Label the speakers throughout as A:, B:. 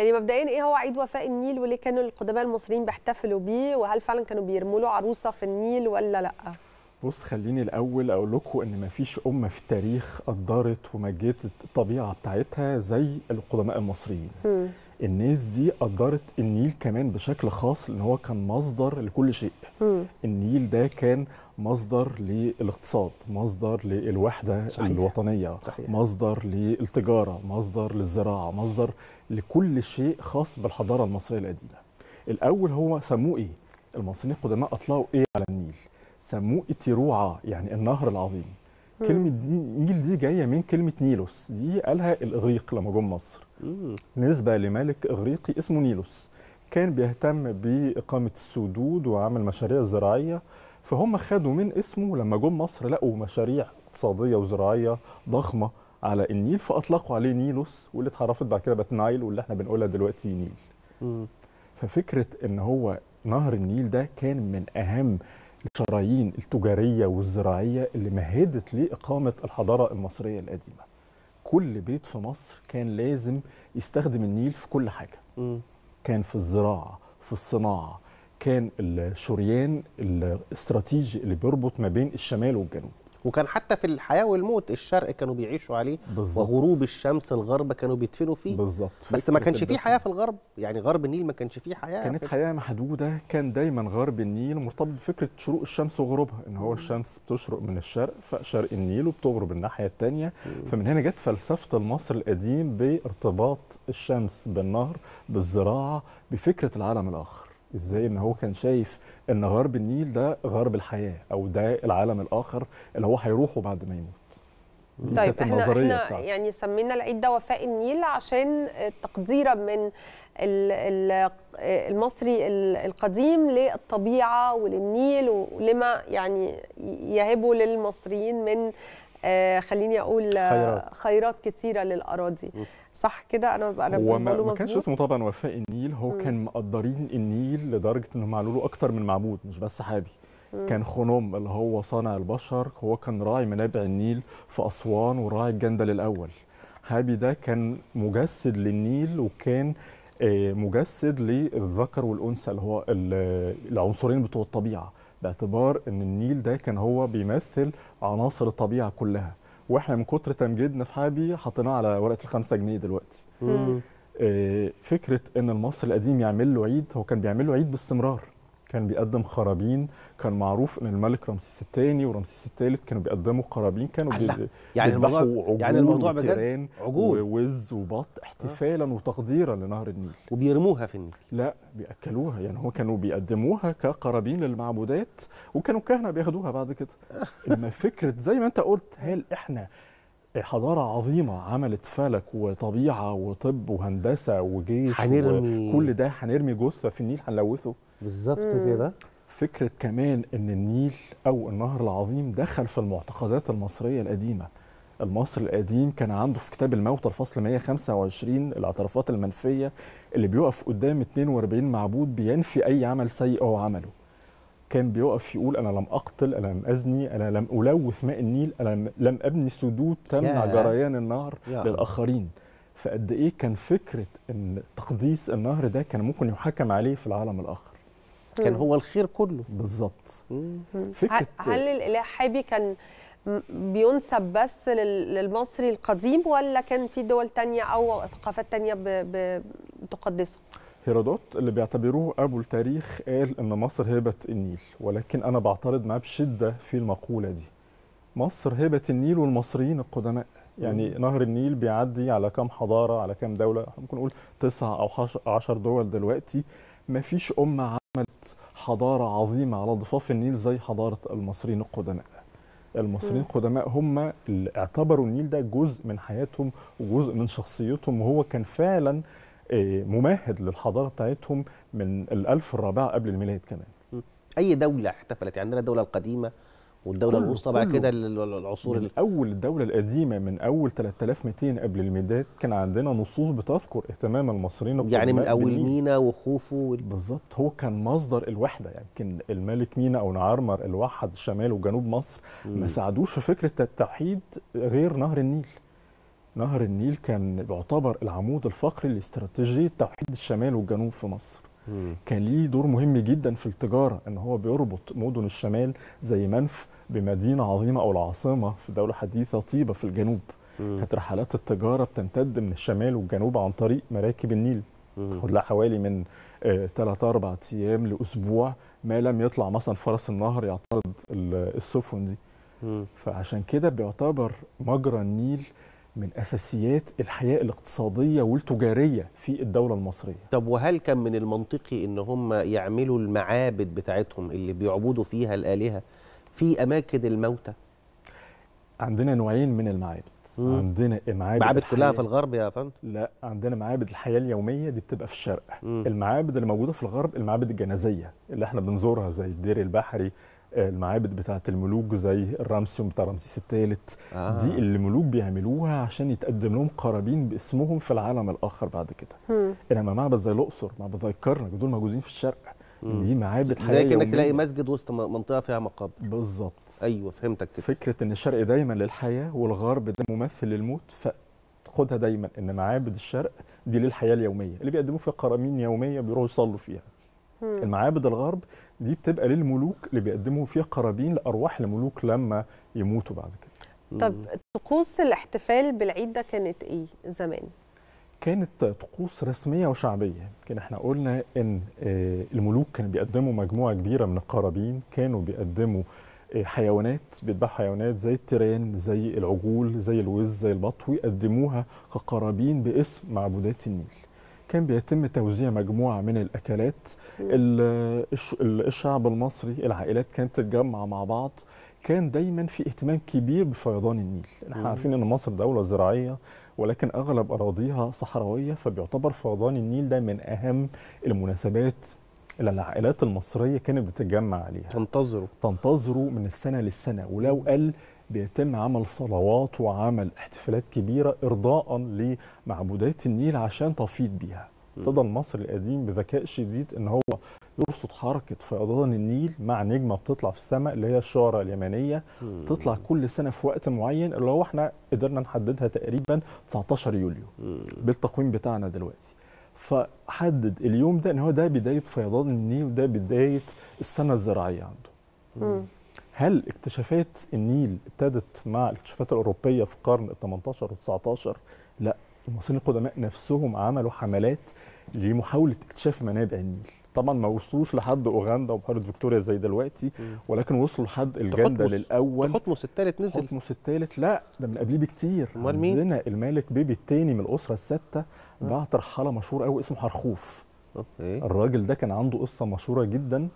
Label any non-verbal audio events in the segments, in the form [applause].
A: يعني مبدئيا ايه هو عيد وفاء النيل وليه كانوا القدماء المصريين بيحتفلوا بيه وهل فعلا كانوا بيرموا له عروسه في النيل ولا لا؟
B: بص خليني الاول اقول لكم ان مفيش امه في التاريخ قدرت ومجدت الطبيعه بتاعتها زي القدماء المصريين. الناس دي قدرت النيل كمان بشكل خاص لان هو كان مصدر لكل شيء مم. النيل ده كان مصدر للاقتصاد مصدر للوحده صحيح. الوطنيه صحيح. مصدر للتجاره مصدر للزراعه مصدر لكل شيء خاص بالحضاره المصريه القديمه الاول هو سموه ايه المصريين القدماء اطلقوا ايه على النيل سموه اتيروعه يعني النهر العظيم كلمه دي نيل دي جايه من كلمه نيلوس دي قالها الاغريق لما جم مصر نسبه لملك اغريقي اسمه نيلوس كان بيهتم باقامه السدود وعمل مشاريع زراعيه فهم خدوا من اسمه لما جم مصر لقوا مشاريع اقتصاديه وزراعيه ضخمه على النيل فاطلقوا عليه نيلوس واللي اتعرفت بعد كده بقت نايل واللي احنا بنقولها دلوقتي نيل. ففكره ان هو نهر النيل ده كان من اهم الشرايين التجاريه والزراعيه اللي مهدت لاقامه الحضاره المصريه القديمه كل بيت في مصر كان لازم يستخدم النيل في كل حاجه م. كان في الزراعه في الصناعه كان الشريان الاستراتيجي اللي بيربط ما بين الشمال والجنوب وكان حتى في الحياه والموت
C: الشرق كانوا بيعيشوا عليه بالزبط. وغروب الشمس الغرب كانوا بيدفنوا فيه بالظبط بس ما كانش فيه حياه في الغرب
B: يعني غرب النيل ما كانش فيه حياه كانت حياه محدوده كان دايما غرب النيل مرتبط بفكره شروق الشمس وغروبها ان هو الشمس بتشرق من الشرق فشرق النيل وبتغرب الناحيه الثانيه فمن هنا جت فلسفه المصري القديم بارتباط الشمس بالنهر بالزراعه بفكره العالم الاخر ازاي ان هو كان شايف ان غرب النيل ده غرب الحياه او ده العالم الاخر اللي هو هيروحه بعد ما يموت
A: طيب احنا, احنا يعني سمينا العيد ده وفاء النيل عشان تقديرا من المصري القديم للطبيعه وللنيل ولما يعني يهبوا للمصريين من آه، خليني اقول خيرات, خيرات كثيره للاراضي صح كده انا انا هو ما كانش اسمه
B: طبعا وفاء النيل هو كان مقدرين النيل لدرجه انهم عملوا له اكتر من معبود مش بس حابي مم. كان خنوم اللي هو صانع البشر هو كان راعي منابع النيل في اسوان وراعي الجندل الاول حابي ده كان مجسد للنيل وكان آه، مجسد للذكر والانثى اللي هو العنصرين بتوع الطبيعه باعتبار ان النيل ده كان هو بيمثل عناصر الطبيعه كلها واحنا من كتر تمجيدنا في حابي حطيناه على ورقه الخمسة جنيه دلوقتي آه، فكره ان المصري القديم يعمل له عيد هو كان بيعمل له عيد باستمرار كان بيقدم خرابين كان معروف ان الملك رمسيس الثاني ورمسيس الثالث كانوا بيقدموا قرابين كانوا بي... يعني الموضوع يعني عجول يعني الموضوع بجد عجول ووز وبط آه. احتفالا آه. وتقديرا لنهر النيل وبيرموها في النيل لا بياكلوها يعني هو كانوا بيقدموها كقرابين للمعبودات وكانوا كهنه بياخدوها بعد كده آه. اما فكره زي ما انت قلت هل احنا حضارة عظيمة عملت فلك وطبيعة وطب وهندسة وجيش هنرمي كل ده هنرمي جثة في النيل هنلوثه بالظبط كده فكرة كمان إن النيل أو النهر العظيم دخل في المعتقدات المصرية القديمة المصري القديم كان عنده في كتاب الموتى الفصل 125 الاعترافات المنفية اللي بيقف قدام 42 معبود بينفي أي عمل سيء هو عمله كان بيقف يقول انا لم اقتل انا لم ازني انا لم الوث ماء النيل انا لم ابني سدود تمنع جريان النهر للاخرين فقد ايه كان فكره ان تقديس النهر ده كان ممكن يحكم عليه في العالم الاخر كان هو الخير كله بالظبط فكره هل
A: الاله حابي كان بينسب بس للمصري القديم ولا كان في دول تانية او ثقافات تانية بتقدسه
B: هيرودوت اللي بيعتبروه ابو التاريخ قال ان مصر هبه النيل ولكن انا بعترض معاه بشده في المقوله دي مصر هبه النيل والمصريين القدماء يعني مم. نهر النيل بيعدي على كام حضاره على كام دوله ممكن نقول تسعة او عشر دول دلوقتي ما فيش امه عملت حضاره عظيمه على ضفاف النيل زي حضاره المصريين القدماء المصريين القدماء هم اللي اعتبروا النيل ده جزء من حياتهم وجزء من شخصيتهم وهو كان فعلا ممهد للحضاره بتاعتهم من الالف الرابعه قبل الميلاد كمان اي
C: دوله احتفلت يعني عندنا الدوله القديمه والدوله الوسطى بعد كده العصور من
B: اول الدوله القديمه من اول 3200 قبل الميلاد كان عندنا نصوص بتذكر اهتمام المصريين يعني من اول مينا وخوفو وال... بالظبط هو كان مصدر الوحده يعني يمكن كان الملك مينا او نعرمر اللي وحد شمال وجنوب مصر ما ساعدوش في فكره التوحيد غير نهر النيل نهر النيل كان يعتبر العمود الفقري لاستراتيجيه توحيد الشمال والجنوب في مصر مم. كان ليه دور مهم جدا في التجاره ان هو بيربط مدن الشمال زي منف بمدينه عظيمه او العاصمه في دوله حديثه طيبه في الجنوب كانت رحلات التجاره بتمتد من الشمال والجنوب عن طريق مراكب النيل تاخد لها حوالي من 3 آه، 4 ايام لاسبوع ما لم يطلع مثلا فرس النهر يعترض السفن دي فعشان كده بيعتبر مجرى النيل من اساسيات الحياه الاقتصاديه والتجاريه في الدوله المصريه.
C: طب وهل كان من المنطقي ان هم يعملوا المعابد بتاعتهم اللي بيعبدوا فيها الالهه في اماكن الموتى؟
B: عندنا نوعين من المعابد مم. عندنا معابد معابد كلها في الغرب يا فندم لا عندنا معابد الحياه اليوميه دي بتبقى في الشرق مم. المعابد اللي موجوده في الغرب المعابد الجنازيه اللي احنا بنزورها زي الدير البحري المعابد بتاعه الملوك زي الرامسيوم بتاع رمسيس الثالث آه. دي اللي الملوك بيعملوها عشان يتقدم لهم قرابين باسمهم في العالم الاخر بعد كده انما معبد زي الاقصر معبد زي الكرنك دول موجودين في الشرق دي معابد حياه زي كانك تلاقي مسجد
C: وسط منطقه فيها مقابر
B: بالظبط ايوه فهمتك كده فكره ان الشرق دايما للحياه والغرب ده ممثل للموت فخدها دايما ان معابد الشرق دي للحياه اليوميه اللي بيقدموا فيها قرامين يوميه بيروحوا يصلوا فيها المعابد الغرب دي بتبقى للملوك اللي بيقدموا فيها قرابين لارواح الملوك لما يموتوا بعد كده طب
A: طقوس الاحتفال بالعيد ده كانت ايه زمان؟
B: كانت طقوس رسميه وشعبيه، كان احنا قلنا ان آه، الملوك كانوا بيقدموا مجموعه كبيره من القرابين، كانوا بيقدموا آه، حيوانات بيذبحوا حيوانات زي التيران زي العجول زي الوز زي البط ويقدموها كقرابين باسم معبودات النيل. كان بيتم توزيع مجموعه من الاكلات الشعب المصري العائلات كانت تتجمع مع بعض كان دايما في اهتمام كبير بفيضان النيل احنا عارفين ان مصر دوله زراعيه ولكن اغلب اراضيها صحراويه فبيعتبر فيضان النيل ده من اهم المناسبات اللي العائلات المصريه كانت بتتجمع عليها تنتظره تنتظره من السنه للسنه ولو قل بيتم عمل صلوات وعمل احتفالات كبيرة إرضاء لمعبودات النيل عشان تفيض بيها ابتدى المصري القديم بذكاء شديد ان هو يرصد حركه فيضان النيل مع نجمه بتطلع في السماء اللي هي الشاره اليمنيه تطلع كل سنه في وقت معين اللي هو احنا قدرنا نحددها تقريبا 19 يوليو بالتقويم بتاعنا دلوقتي فحدد اليوم ده ان هو ده بدايه فيضان النيل وده بدايه السنه الزراعيه عنده هل اكتشافات النيل ابتدت مع الاكتشافات الأوروبية في القرن ال 18 و 19 لا المصريين القدماء نفسهم عملوا حملات لمحاولة اكتشاف منابع النيل طبعا ما وصلوش لحد اوغندا وبحيره فيكتوريا زي دلوقتي ولكن وصلوا لحد الجنده للاول تحتمس الثالث نزل تحتمس الثالث لا ده من قبليه بكتير امال مين؟ عندنا الملك بيبي الثاني من الاسره السادسه بعت رحاله مشهور قوي اسمه حرخوف أوكي. الراجل ده كان عنده قصه مشهوره جدا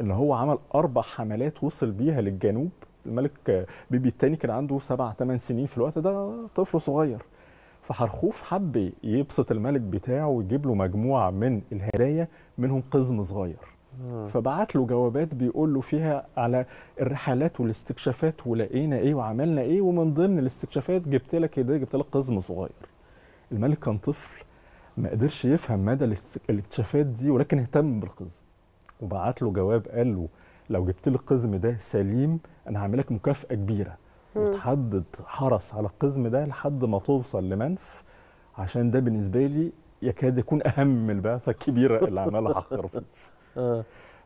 B: ان هو عمل اربع حملات وصل بيها للجنوب الملك بيبي الثاني كان عنده سبع ثمان سنين في الوقت ده طفل صغير فحرخوف حب يبسط الملك بتاعه ويجيب له مجموعه من الهدايا منهم قزم صغير آه. فبعت له جوابات بيقول له فيها على الرحلات والاستكشافات ولقينا ايه وعملنا ايه ومن ضمن الاستكشافات جبت لك هديه جبت لك قزم صغير الملك كان طفل ما قدرش يفهم مدى الاكتشافات دي ولكن اهتم بالقزم وبعت له جواب قال له لو جبت لي القزم ده سليم انا هعمل لك مكافاه كبيره وتحدد حرس على القزم ده لحد ما توصل لمنف عشان ده بالنسبه لي يكاد يكون اهم من البعثه الكبيره اللي عملها حتخرفوف [laughs] آه.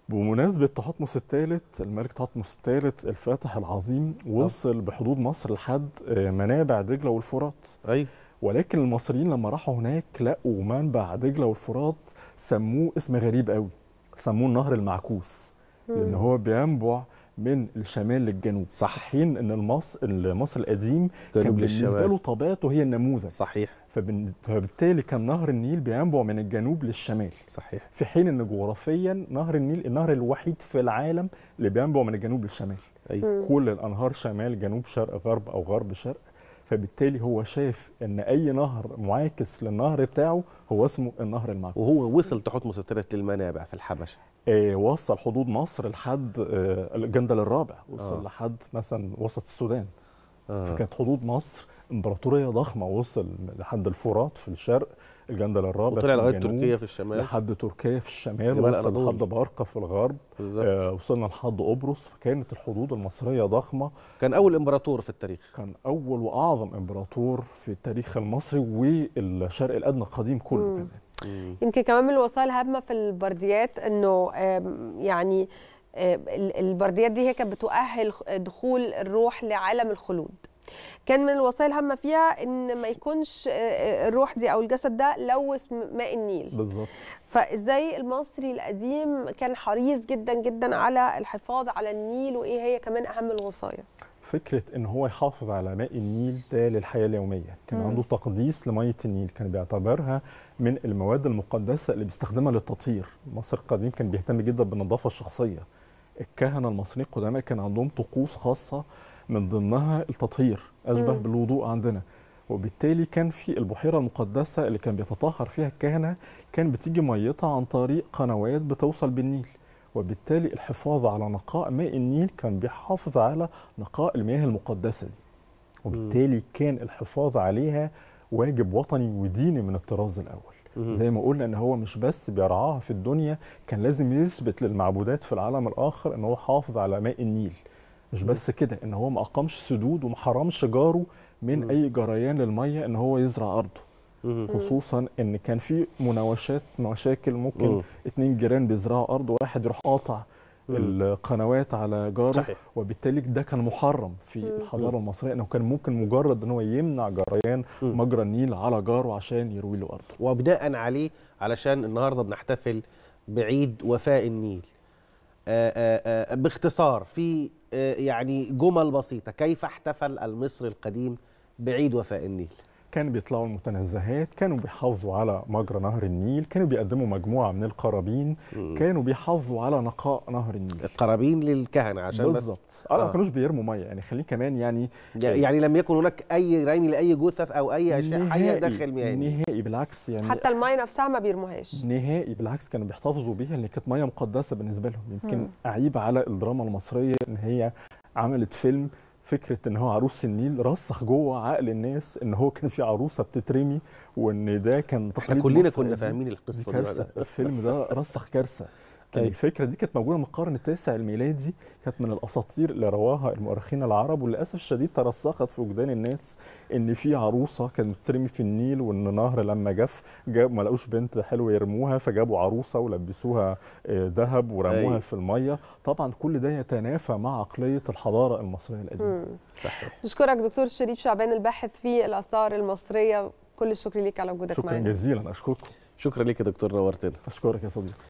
B: بمناسبه تحتمس الثالث الملك تحتمس الثالث الفاتح العظيم وصل بحدود مصر لحد آه، منابع دجله والفرات ايوه ولكن المصريين لما راحوا هناك لقوا منبع دجله والفرات سموه اسم غريب قوي سموه النهر المعكوس لان هو بينبع من الشمال للجنوب صح حين ان المصر المصر القديم كان بالنسبه له طبيعته هي النموذج صحيح فبالتالي كان نهر النيل بينبع من الجنوب للشمال صحيح في حين ان جغرافيا نهر النيل النهر الوحيد في العالم اللي بينبع من الجنوب للشمال أي. أيوة. كل الانهار شمال جنوب شرق غرب او غرب شرق فبالتالي هو شاف ان اي نهر معاكس للنهر بتاعه هو اسمه النهر المعكوس وهو وصل تحتمس الثالث للمنابع في الحبشه آه وصل حدود مصر لحد آه الجندل الرابع وصل آه. لحد مثلا وسط السودان آه. فكانت حدود مصر امبراطوريه ضخمه وصل لحد الفرات في الشرق الجندل الرابع وطلع لغايه تركيا في الشمال لحد تركيا في الشمال وصل لحد بارقه في الغرب آه وصلنا لحد قبرص فكانت الحدود المصريه ضخمه كان اول امبراطور في التاريخ كان اول واعظم امبراطور في التاريخ المصري والشرق الادنى القديم كله مم. كمان مم.
A: يمكن كمان من الوصايا الهامه في البرديات انه يعني البرديات دي هي كانت بتؤهل دخول الروح لعالم الخلود كان من الوصايا الهامه فيها ان ما يكونش آه، آه، الروح دي او الجسد ده لوث ماء النيل بالظبط فازاي المصري القديم كان حريص جدا جدا على الحفاظ على النيل وايه هي كمان اهم الوصايا
B: فكره ان هو يحافظ على ماء النيل ده للحياه اليوميه كان عنده تقديس لميه النيل كان بيعتبرها من المواد المقدسه اللي بيستخدمها للتطهير مصر القديم كان بيهتم جدا بالنظافه الشخصيه الكهنه المصريين القدماء كان عندهم طقوس خاصه من ضمنها التطهير أشبه بالوضوء عندنا وبالتالي كان في البحيرة المقدسة اللي كان بيتطهر فيها الكهنة كان بتيجي ميتها عن طريق قنوات بتوصل بالنيل وبالتالي الحفاظ على نقاء ماء النيل كان بيحافظ على نقاء المياه المقدسة دي وبالتالي كان الحفاظ عليها واجب وطني وديني من الطراز الأول زي ما قلنا ان هو مش بس بيرعاها في الدنيا كان لازم يثبت للمعبودات في العالم الاخر ان هو حافظ على ماء النيل مش بس كده ان هو ما اقامش سدود وما حرمش جاره من م. اي جريان للميه ان هو يزرع ارضه م. خصوصا ان كان في مناوشات مشاكل ممكن م. اتنين جيران بيزرعوا ارض وواحد يروح قاطع القنوات على جاره صحيح. وبالتالي ده كان محرم في الحضاره المصريه انه كان ممكن مجرد ان هو يمنع جريان مجرى النيل على جاره عشان يروي له ارضه وبناء عليه
C: علشان النهارده بنحتفل بعيد وفاء النيل آه، آه، آه، باختصار في يعني جمل بسيطة كيف احتفل المصري القديم
B: بعيد وفاء النيل كانوا بيطلعوا المتنزهات كانوا بيحافظوا على مجرى نهر النيل كانوا بيقدموا مجموعه من القرابين مم. كانوا بيحافظوا على نقاء نهر النيل القرابين للكهنه عشان بالظبط بس... اه ما آه. كانوش بيرموا ميه يعني خليه كمان يعني يعني لم يكن هناك اي رمي لاي جثث او اي اشياء حيه داخل مياه نهائي بالعكس يعني حتى
A: الميه نفسها ما بيرموهاش
B: نهائي بالعكس كانوا بيحتفظوا بيها لان كانت ميه مقدسه بالنسبه لهم يمكن مم. اعيب على الدراما المصريه ان هي عملت فيلم فكره ان هو عروس النيل رسخ جوه عقل الناس ان هو كان في عروسه بتترمي وان ده كان تقليد كلنا كنا فاهمين القصه دي كارثه الفيلم ده رسخ كارثه كان طيب. الفكره دي كانت موجوده من القرن التاسع الميلادي كانت من الاساطير اللي رواها المؤرخين العرب وللاسف الشديد ترسخت في وجدان الناس ان في عروسه كانت بترمي في النيل وان نهر لما جف جاب ما لقوش بنت حلوه يرموها فجابوا عروسه ولبسوها آه، ذهب ورموها أي. أيوة. في الميه طبعا كل ده يتنافى مع عقليه الحضاره المصريه القديمه
A: صحيح نشكرك دكتور شريف شعبان الباحث في الاثار المصريه كل الشكر ليك على وجودك معنا شكرا
B: جزيلا اشكركم شكرا ليك يا دكتور
C: نورتنا اشكرك يا صديقي